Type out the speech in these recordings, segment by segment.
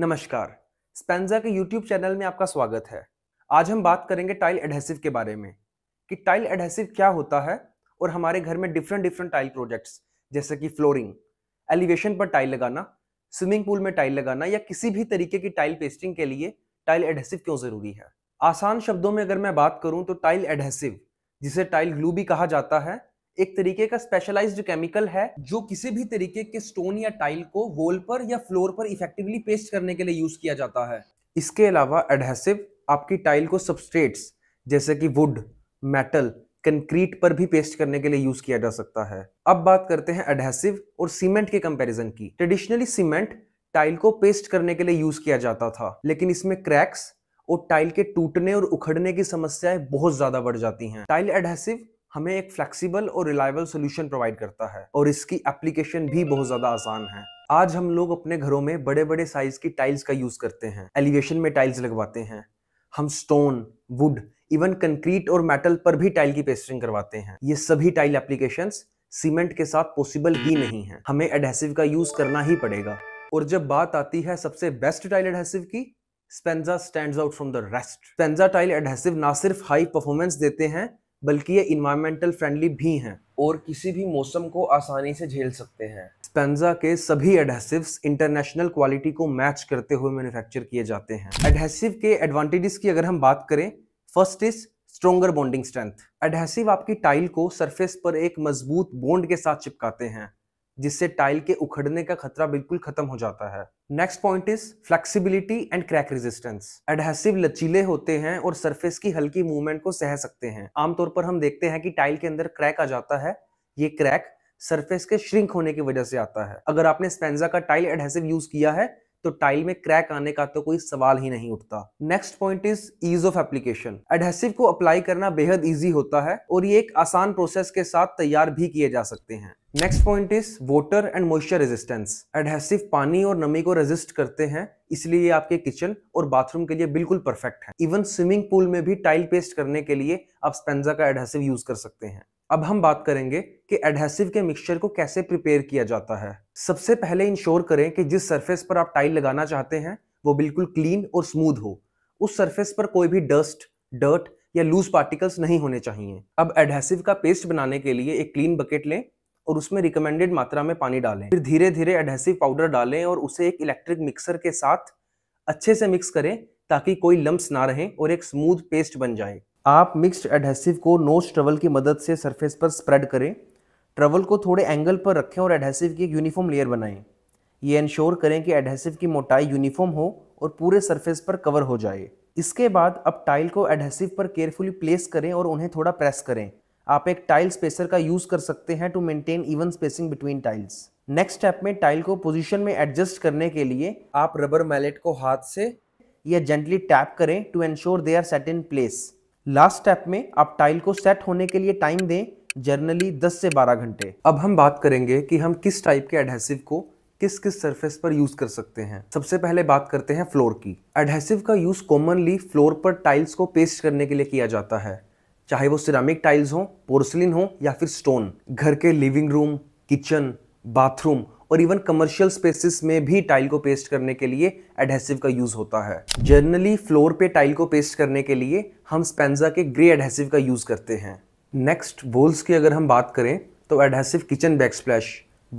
नमस्कार स्पेंजा के YouTube channel में आपका स्वागत है आज हम बात करेंगे टाइल एडहेसिव के बारे में कि टाइल एडहेसिव क्या होता है और हमारे घर में डिफरेंट डिफरेंट टाइल प्रोजेक्ट्स जैसे कि फ्लोरिंग एलिवेशन पर टाइल लगाना स्विमिंग पूल में टाइल लगाना या किसी भी तरीके की टाइल पेस्टिंग के लिए टाइल एडहेसिव क्यों ज़रूरी है आसान शब्दों में अगर मैं बात करूँ तो टाइल एडहेसिव जिसे टाइल ग्लू भी कहा जाता है एक तरीके का स्पेशलाइज्ड केमिकल है जो किसी भी तरीके के स्टोन या टाइल को वॉल पर या फ्लोर पर इफेक्टिवली पेस्ट करने के लिए यूज किया जाता है इसके अलावा एडहेसिव आपकी टाइल को सबस्ट्रेट्स जैसे कि वुड मेटल कंक्रीट पर भी पेस्ट करने के लिए यूज किया जा सकता है अब बात करते हैं एडहेसिव और सीमेंट के कंपैरिजन की ट्रेडिशनली सीमेंट टाइल को पेस्ट करने के लिए यूज किया जाता था लेकिन इसमें क्रैक्स और टाइल के टूटने और उखड़ने की समस्याएं बहुत ज्यादा बढ़ जाती हैं टाइल एडहेसिव हमें एक फ्लेक्सिबल और रिलायबल सोल्यूशन प्रोवाइड करता है और इसकी एप्लीकेशन भी बहुत ज्यादा आसान है आज हम लोग अपने घरों में बड़े बड़े साइज की टाइल्स का यूज करते हैं एलिवेशन में टाइल्स लगवाते हैं हम स्टोन वुड इवन कंक्रीट और मेटल पर भी टाइल की पेस्टिंग करवाते हैं ये सभी टाइल एप्लीकेशन सीमेंट के साथ पॉसिबल ही नहीं है हमें एडहेसिव का यूज करना ही पड़ेगा और जब बात आती है सबसे बेस्ट टाइल एडहेसिव की Spenza stand out from the rest Spenza tile adhesive ना सिर्फ हाई परफॉर्मेंस देते हैं बल्कि ये इन्वायरमेंटल फ्रेंडली भी हैं और किसी भी मौसम को आसानी से झेल सकते हैं स्पेंजा के सभी एडहेसिव्स इंटरनेशनल क्वालिटी को मैच करते हुए मैन्युफैक्चर किए जाते हैं एडहेसिव के एडवांटेजेस की अगर हम बात करें first is stronger bonding strength adhesive आपकी टाइल को सरफेस पर एक मजबूत बॉन्ड के साथ चिपकाते हैं जिससे टाइल के उखड़ने का खतरा बिल्कुल खत्म हो जाता है next point is flexibility and crack resistance adhesive लचीले होते हैं और सरफेस की हल्की मूवमेंट को सह सकते हैं आमतौर पर हम देखते हैं कि टाइल के अंदर क्रैक आ जाता है ये क्रैक सरफेस के श्रिंक होने की वजह से आता है अगर आपने स्पेंजा का टाइल एडहेसिव यूज किया है तो टाइल में क्रैक आने का तो कोई सवाल ही नहीं उठता next point is ease of application adhesive को अप्लाई करना बेहद ईजी होता है और ये एक आसान प्रोसेस के साथ तैयार भी किए जा सकते हैं next point is water and moisture resistance adhesive पानी और नमी को रेजिस्ट करते हैं इसलिए ये आपके किचन और बाथरूम के लिए बिल्कुल परफेक्ट है इवन स्विमिंग पूल में भी टाइल पेस्ट करने के लिए आप स्पेंजा का एडहेसिव यूज कर सकते हैं अब हम बात करेंगे कि एडहेसिव के मिक्सचर को कैसे प्रिपेयर किया जाता है सबसे पहले इंश्योर करें कि जिस सरफेस पर आप टाइल लगाना चाहते हैं वो बिल्कुल क्लीन और स्मूथ हो उस सरफेस पर कोई भी डस्ट डर्ट या लूज पार्टिकल्स नहीं होने चाहिए अब एडहेसिव का पेस्ट बनाने के लिए एक क्लीन बकेट लें और उसमें रिकमेंडेड मात्रा में पानी डालें फिर धीरे धीरे एडहेसिव पाउडर डालें और उसे एक इलेक्ट्रिक मिक्सर के साथ अच्छे से मिक्स करें ताकि कोई लम्ब ना रहें और एक स्मूथ पेस्ट बन जाए आप मिक्सड एडहेसिव को नोज ट्रवल की मदद से सरफेस पर स्प्रेड करें ट्रवल को थोड़े एंगल पर रखें और एडहेसिव की एक यूनिफॉर्म लेयर बनाएं ये इन्श्योर करें कि एडहेसिव की मोटाई यूनिफॉर्म हो और पूरे सरफेस पर कवर हो जाए इसके बाद अब टाइल को एडहेसिव पर केयरफुली प्लेस करें और उन्हें थोड़ा प्रेस करें आप एक टाइल स्पेसर का यूज़ कर सकते हैं to maintain even spacing between tiles next step में टाइल को पोजीशन में एडजस्ट करने के लिए आप रबर मैलेट को हाथ से या जेंटली टैप करें to ensure they are set in place last step में आप टाइल को सेट होने के लिए टाइम दें जर्नली 10 से 12 घंटे अब हम बात करेंगे कि हम किस टाइप के एडहेसिव को किस किस सरफेस पर यूज़ कर सकते हैं सबसे पहले बात करते हैं फ्लोर की एडहेसिव का यूज़ कॉमनली फ्लोर पर टाइल्स को पेस्ट करने के लिए किया जाता है चाहे वो सिरामिक टाइल्स हों पोर्सलिन हो या फिर स्टोन घर के लिविंग रूम किचन बाथरूम और इवन कमर्शियल स्पेसिस में भी टाइल को पेस्ट करने के लिए एडहेसिव का यूज़ होता है जनरली फ्लोर पे टाइल को पेस्ट करने के लिए हम स्पेंजा के ग्रे एडहेसिव का यूज़ करते हैं नेक्स्ट वोल्स की अगर हम बात करें तो adhesive kitchen back splash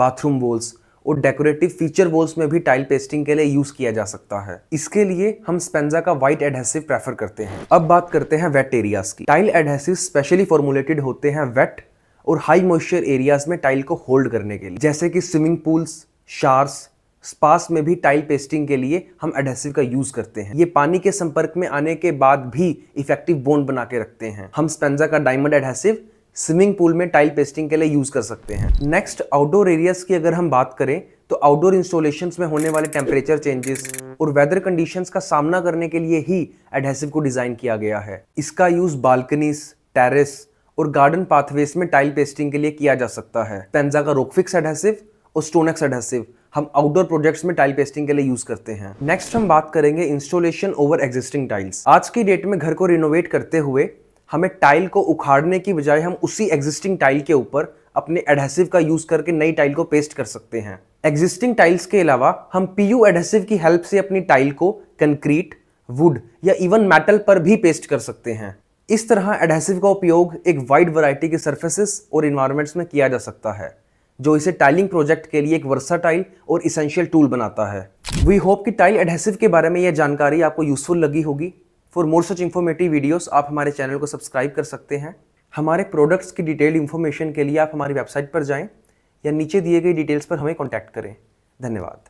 bathroom walls और डेकोरेटिव फीचर वॉल्स में भी टाइल पेस्टिंग के लिए यूज किया जा सकता है इसके लिए हम स्पेंजा का व्हाइट एडहेसिव प्रेफर करते हैं अब बात करते हैं वेट एरियाज की टाइल एडहेसिव स्पेशली फॉर्मुलेटेड होते हैं वेट और हाई मॉइस्चर एरियाज में टाइल को होल्ड करने के लिए जैसे कि स्विमिंग पूल्स शार्स स्पास में भी टाइल पेस्टिंग के लिए हम एडहेसिव का यूज करते हैं ये पानी के संपर्क में आने के बाद भी इफेक्टिव बोन बना के रखते हैं हम स्पेंजा का डायमंड एडहेसिव स्विमिंग पूल में टाइल पेस्टिंग के लिए यूज़ कर सकते हैं नेक्स्ट आउटडोर एरियाज़ की अगर हम बात करें तो आउटडोर इंस्टॉलेशन में होने वाले टेम्परेचर चेंजेस और वेदर कंडीशंस का सामना करने के लिए ही एडहेसिव को डिज़ाइन किया गया है इसका यूज़ बालकनीस टेरेस और गार्डन पाथवेज में टाइल पेस्टिंग के लिए किया जा सकता है पेंजा का रोकफिक्स एडहेसिव और स्टोनक्स एडहेसिव हम आउटडोर प्रोजेक्ट्स में टाइल पेस्टिंग के लिए यूज करते हैं नेक्स्ट हम बात करेंगे इंस्टॉलेशन ओवर एग्जिस्टिंग टाइल्स आज की डेट में घर को रिनोवेट करते हुए हमें टाइल को उखाड़ने की बजाय हम उसी एग्जिस्टिंग टाइल के ऊपर अपने एडहेसिव का यूज़ करके नई टाइल को पेस्ट कर सकते हैं एग्जिस्टिंग टाइल्स के अलावा हम पी यू एडहेसिव की हेल्प से अपनी टाइल को कंक्रीट वुड या इवन मेटल पर भी पेस्ट कर सकते हैं इस तरह एडहेसिव का उपयोग एक वाइड वैरायटी के सर्फेसिस और इन्वायरमेंट्स में किया जा सकता है जो इसे टाइलिंग प्रोजेक्ट के लिए एक वर्साटाइल और इसेंशियल टूल बनाता है वी होप कि टाइल एडहेसिव के बारे में यह जानकारी आपको यूजफुल लगी होगी for more such informative videos आप हमारे चैनल को सब्सक्राइब कर सकते हैं हमारे प्रोडक्ट्स की डिटेल्ड इन्फॉर्मेशन के लिए आप हमारी वेबसाइट पर जाएं या नीचे दिए गए डिटेल्स पर हमें कॉन्टैक्ट करें धन्यवाद